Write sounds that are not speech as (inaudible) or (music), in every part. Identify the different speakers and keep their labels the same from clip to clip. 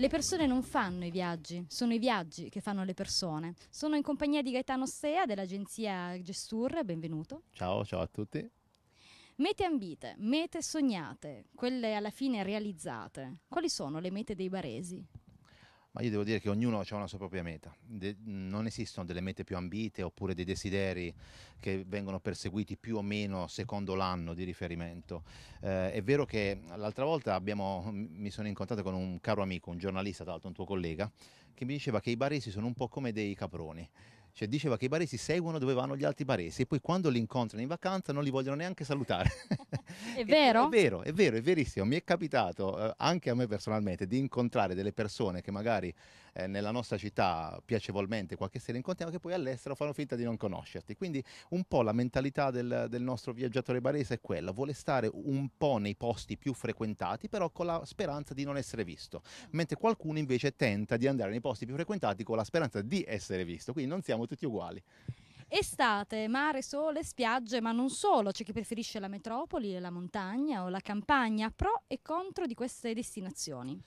Speaker 1: Le persone non fanno i viaggi, sono i viaggi che fanno le persone. Sono in compagnia di Gaetano Sea dell'agenzia Gestur, benvenuto.
Speaker 2: Ciao, ciao a tutti.
Speaker 1: Mete ambite, mete sognate, quelle alla fine realizzate. Quali sono le mete dei baresi?
Speaker 2: ma io devo dire che ognuno ha una sua propria meta. De non esistono delle mete più ambite oppure dei desideri che vengono perseguiti più o meno secondo l'anno di riferimento. Eh, è vero che l'altra volta abbiamo, mi sono incontrato con un caro amico, un giornalista, tra l'altro un tuo collega, che mi diceva che i baresi sono un po' come dei caproni cioè diceva che i baresi seguono dove vanno gli altri baresi e poi quando li incontrano in vacanza non li vogliono neanche salutare. (laughs) è vero? È, vero, è vero, è verissimo. Mi è capitato eh, anche a me personalmente di incontrare delle persone che magari eh, nella nostra città piacevolmente qualche sera incontriamo che poi all'estero fanno finta di non conoscerti. Quindi un po' la mentalità del, del nostro viaggiatore barese è quella, vuole stare un po' nei posti più frequentati però con la speranza di non essere visto, mentre qualcuno invece tenta di andare nei posti più frequentati con la speranza di essere visto. Quindi non siamo siamo tutti uguali.
Speaker 1: Estate, mare, sole, spiagge, ma non solo, c'è chi preferisce la metropoli, la montagna o la campagna, pro e contro di queste destinazioni.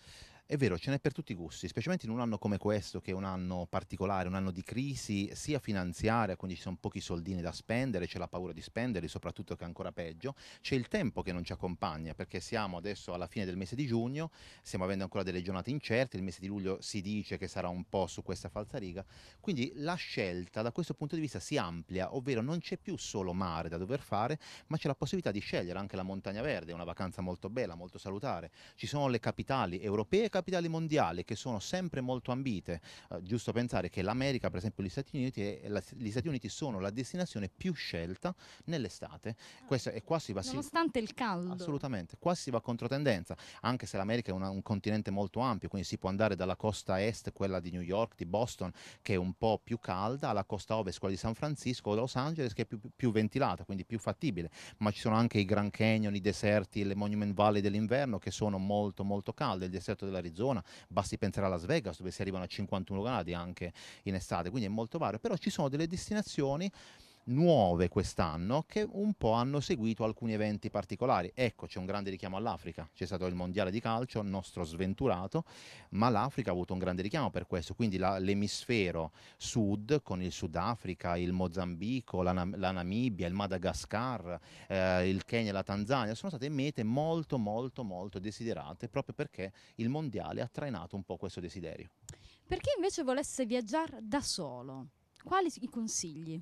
Speaker 2: È vero, ce n'è per tutti i gusti, specialmente in un anno come questo, che è un anno particolare, un anno di crisi sia finanziaria, quindi ci sono pochi soldini da spendere, c'è la paura di spenderli, soprattutto che è ancora peggio, c'è il tempo che non ci accompagna, perché siamo adesso alla fine del mese di giugno, stiamo avendo ancora delle giornate incerte, il mese di luglio si dice che sarà un po' su questa falsariga, quindi la scelta da questo punto di vista si amplia, ovvero non c'è più solo mare da dover fare, ma c'è la possibilità di scegliere anche la montagna verde, una vacanza molto bella, molto salutare. Ci sono le capitali europee capitali mondiali che sono sempre molto ambite, eh, giusto pensare che l'America, per esempio gli Stati, Uniti, è, eh, la, gli Stati Uniti sono la destinazione più scelta nell'estate. Ah, Questa, e qua si va, nonostante si, il caldo. Assolutamente, qua si va controtendenza, anche se l'America è una, un continente molto ampio, quindi si può andare dalla costa est, quella di New York, di Boston, che è un po' più calda, alla costa ovest, quella di San Francisco o Los Angeles, che è più, più ventilata, quindi più fattibile. Ma ci sono anche i Grand Canyon, i deserti, le Monument Valley dell'inverno, che sono molto molto calde, il deserto dell'Arizona di zona, basti pensare a Las Vegas dove si arrivano a 51 gradi anche in estate, quindi è molto vario, però ci sono delle destinazioni nuove quest'anno che un po' hanno seguito alcuni eventi particolari. Ecco, c'è un grande richiamo all'Africa, c'è stato il mondiale di calcio, nostro sventurato, ma l'Africa ha avuto un grande richiamo per questo, quindi la, l'emisfero sud con il Sudafrica, il Mozambico, la, la Namibia, il Madagascar, eh, il Kenya, la Tanzania, sono state mete molto molto molto desiderate proprio perché il mondiale ha trainato un po' questo desiderio.
Speaker 1: Per chi invece volesse viaggiare da solo, quali i
Speaker 2: consigli?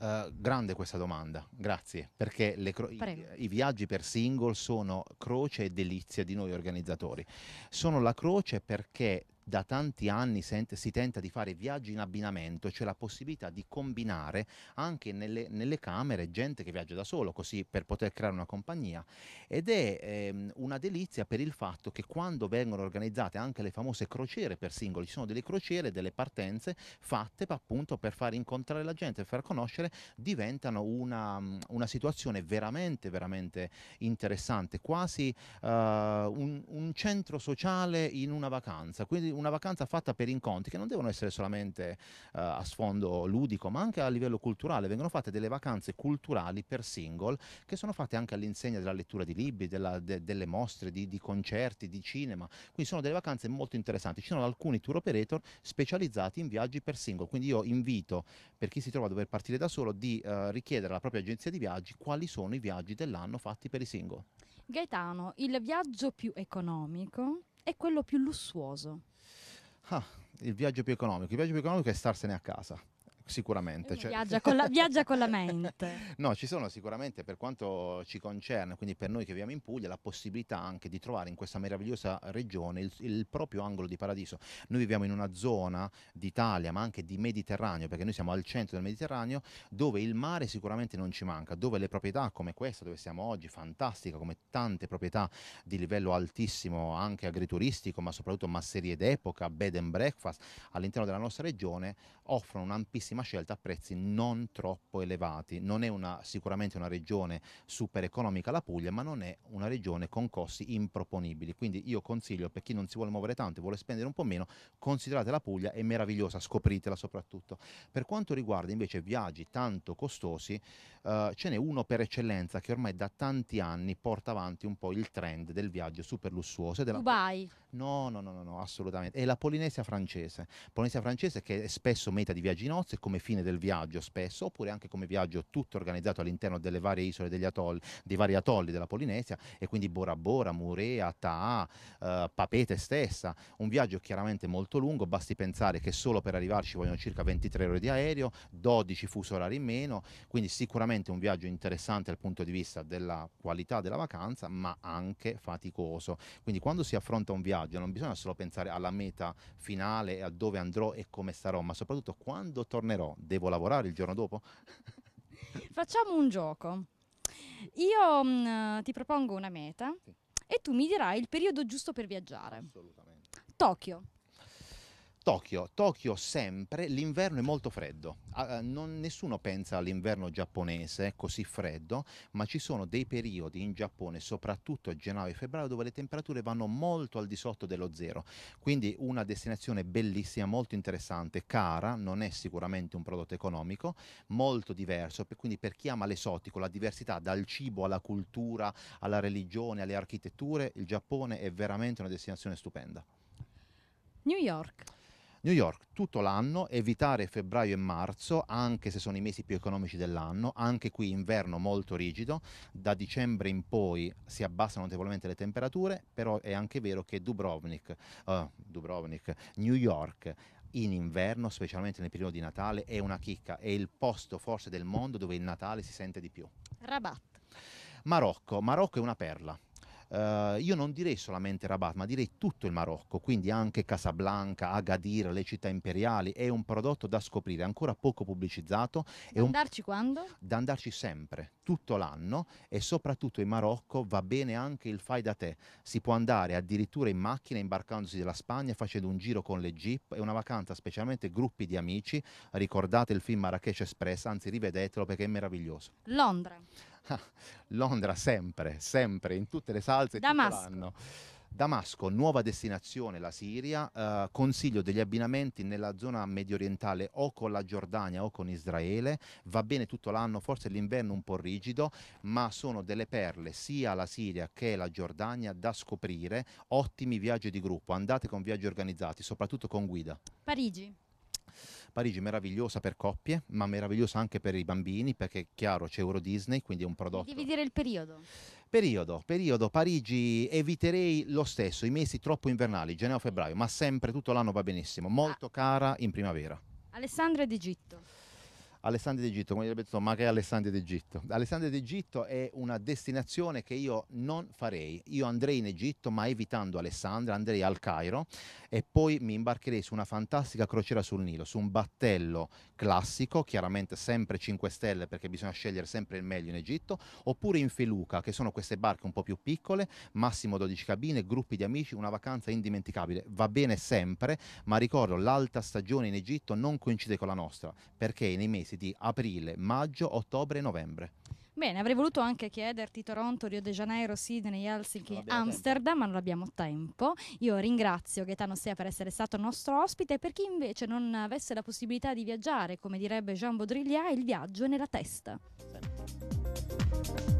Speaker 2: Eh, grande questa domanda, grazie, perché cro- i, i, viaggi per single sono croce e delizia di noi organizzatori. Sono la croce perché da tanti anni sente, si tenta di fare viaggi in abbinamento, cioè la possibilità di combinare anche nelle, nelle camere gente che viaggia da solo, così per poter creare una compagnia. Ed è ehm, una delizia per il fatto che quando vengono organizzate anche le famose crociere per singoli, ci sono delle crociere, delle partenze fatte appunto per far incontrare la gente, per far conoscere, diventano una, una situazione veramente, veramente interessante, quasi uh, un, un centro sociale in una vacanza. Quindi una vacanza fatta per incontri che non devono essere solamente uh, a sfondo ludico, ma anche a livello culturale. Vengono fatte delle vacanze culturali per single che sono fatte anche all'insegna della lettura di libri, della, de, delle mostre, di, di, concerti, di cinema. Quindi sono delle vacanze molto interessanti. Ci sono alcuni tour operator specializzati in viaggi per single. Quindi io invito per chi si trova a dover partire da solo di uh, richiedere alla propria agenzia di viaggi quali sono i viaggi dell'anno fatti per i single.
Speaker 1: Gaetano, il viaggio più economico è quello più lussuoso?
Speaker 2: Ah, il viaggio più economico. Il viaggio più economico è starsene a casa sicuramente. Eh, cioè... Viaggia, con la,
Speaker 1: viaggia, con la, (laughs) mente.
Speaker 2: no, ci sono sicuramente per quanto ci concerne, quindi per noi che viviamo in Puglia, la possibilità anche di trovare in questa meravigliosa regione il, il proprio angolo di paradiso. Noi viviamo in una zona d'Italia, ma anche di Mediterraneo, perché noi siamo al centro del Mediterraneo, dove il mare sicuramente non ci manca, dove le proprietà come questa, dove siamo oggi, fantastica, come tante proprietà di livello altissimo, anche agrituristico, ma soprattutto masserie d'epoca, bed and breakfast, all'interno della nostra regione, offrono un'ampissima l'ultima scelta a prezzi non troppo elevati. Non è una, sicuramente una regione super economica la Puglia, ma non è una regione con costi improponibili. Quindi io consiglio per chi non si vuole muovere tanto e vuole spendere un po' meno, considerate la Puglia, è meravigliosa, scopritela soprattutto. Per quanto riguarda invece viaggi tanto costosi, eh, ce n'è uno per eccellenza che ormai da tanti anni porta avanti un po' il trend del viaggio super lussuoso. Della... Dubai? No, no, no, no, no, assolutamente. È la Polinesia francese. Polinesia francese che è spesso meta di viaggi nozze, come fine del viaggio spesso, oppure anche come viaggio tutto organizzato all'interno delle varie isole degli atoll, dei vari atolli della Polinesia e quindi Bora Bora, Murea, Taa, eh, Papete stessa, un viaggio chiaramente molto lungo, basti pensare che solo per arrivarci vogliono circa 23 ore di aereo, 12 fuso orari in meno, quindi sicuramente un viaggio interessante dal punto di vista della qualità della vacanza, ma anche faticoso. Quindi quando si affronta un viaggio non bisogna solo pensare alla meta finale, a dove andrò e come starò, ma soprattutto quando tornerò nero, devo lavorare il giorno dopo? (laughs)
Speaker 1: Facciamo un gioco. Io mh, mm, ti propongo una meta sì. e tu mi dirai il periodo giusto per viaggiare. Assolutamente. Tokyo.
Speaker 2: Tokyo, Tokyo sempre, l'inverno è molto freddo, uh, non, nessuno pensa all'inverno giapponese così freddo, ma ci sono dei periodi in Giappone, soprattutto a gennaio e febbraio, dove le temperature vanno molto al di sotto dello zero, quindi una destinazione bellissima, molto interessante, cara, non è sicuramente un prodotto economico, molto diverso, quindi per chi ama l'esotico, la diversità dal cibo alla cultura, alla religione, alle architetture, il Giappone è veramente una destinazione stupenda.
Speaker 1: New York.
Speaker 2: New York tutto l'anno, evitare febbraio e marzo, anche se sono i mesi più economici dell'anno, anche qui inverno molto rigido, da dicembre in poi si abbassano notevolmente le temperature, però è anche vero che Dubrovnik, uh, Dubrovnik New York, in inverno, specialmente nel periodo di Natale, è una chicca, è il posto forse del mondo dove il Natale si sente di più. Rabat. Marocco, Marocco è una perla, eh, io non direi solamente Rabat, ma direi tutto il Marocco, quindi anche Casablanca, Agadir, le città imperiali, è un prodotto da scoprire, ancora poco pubblicizzato. Da
Speaker 1: andarci un... quando?
Speaker 2: Da andarci sempre, tutto l'anno e soprattutto in Marocco va bene anche il fai da te, si può andare addirittura in macchina imbarcandosi dalla Spagna facendo un giro con le jeep, è una vacanza specialmente gruppi di amici, ricordate il film Marrakech Express, anzi rivedetelo perché è meraviglioso. Londra. (laughs) Londra sempre, sempre, in tutte le salse Damasco. tutto l'anno. Damasco, nuova destinazione la Siria, eh, consiglio degli abbinamenti nella zona medio orientale o con la Giordania o con Israele, va bene tutto l'anno, forse l'inverno un po' rigido, ma sono delle perle sia la Siria che la Giordania da scoprire, ottimi viaggi di gruppo, andate con viaggi organizzati, soprattutto con guida. Parigi. Parigi meravigliosa per coppie, ma meravigliosa anche per i bambini, perché è chiaro c'è Euro Disney, quindi è un prodotto.
Speaker 1: Devi dire il periodo.
Speaker 2: Periodo, periodo, Parigi eviterei lo stesso, i mesi troppo invernali, gennaio, febbraio, ma sempre tutto l'anno va benissimo, molto ah. cara in primavera.
Speaker 1: Alessandro d'Egitto.
Speaker 2: Alessandria d'Egitto, come direbbe insomma, che è Alessandria d'Egitto? Alessandria d'Egitto è una destinazione che io non farei. Io andrei in Egitto, ma evitando Alessandria, andrei al Cairo e poi mi imbarcherei su una fantastica crociera sul Nilo, su un battello classico, chiaramente sempre 5 stelle perché bisogna scegliere sempre il meglio in Egitto, oppure in Feluca, che sono queste barche un po' più piccole, massimo 12 cabine, gruppi di amici, una vacanza indimenticabile. Va bene sempre, ma ricordo, l'alta stagione in Egitto non coincide con la nostra, perché nei mesi di aprile, maggio, ottobre e novembre.
Speaker 1: Bene, avrei voluto anche chiederti Toronto, Rio de Janeiro, Sydney, Helsinki, Amsterdam, tempo. ma non abbiamo tempo. Io ringrazio Gaetano Sea per essere stato nostro ospite e per chi invece non avesse la possibilità di viaggiare, come direbbe Jean Baudrillard, il viaggio è nella testa. Sempre.